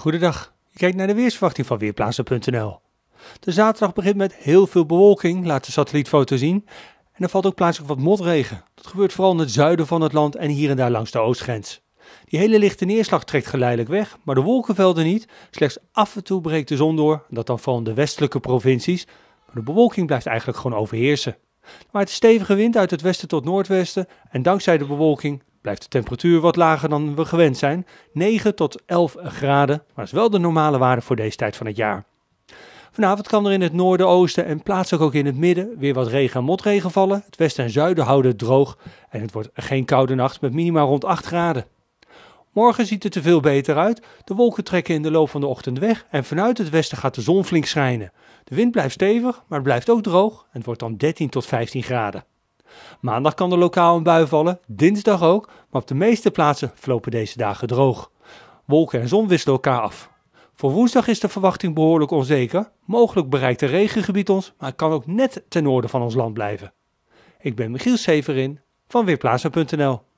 Goedendag, je kijkt naar de weersverwachting van Weerplaatsen.nl. De zaterdag begint met heel veel bewolking, laat de satellietfoto zien. En er valt ook plaatselijk wat motregen. Dat gebeurt vooral in het zuiden van het land en hier en daar langs de oostgrens. Die hele lichte neerslag trekt geleidelijk weg, maar de wolkenvelden niet. Slechts af en toe breekt de zon door, dat dan vooral in de westelijke provincies. Maar de bewolking blijft eigenlijk gewoon overheersen. Maar het stevige wind uit het westen tot noordwesten en dankzij de bewolking blijft de temperatuur wat lager dan we gewend zijn, 9 tot 11 graden, maar dat is wel de normale waarde voor deze tijd van het jaar. Vanavond kan er in het noorden, oosten en plaatselijk ook in het midden weer wat regen en motregen vallen. Het westen en zuiden houden het droog en het wordt geen koude nacht met minima rond 8 graden. Morgen ziet het er veel beter uit. De wolken trekken in de loop van de ochtend weg en vanuit het westen gaat de zon flink schijnen. De wind blijft stevig, maar het blijft ook droog en het wordt dan 13 tot 15 graden. Maandag kan er lokaal een bui vallen, dinsdag ook, maar op de meeste plaatsen verlopen deze dagen droog. Wolken en zon wisselen elkaar af. Voor woensdag is de verwachting behoorlijk onzeker. Mogelijk bereikt het regengebied ons, maar het kan ook net ten noorden van ons land blijven. Ik ben Michiel Severin van Weerplaatsen.nl.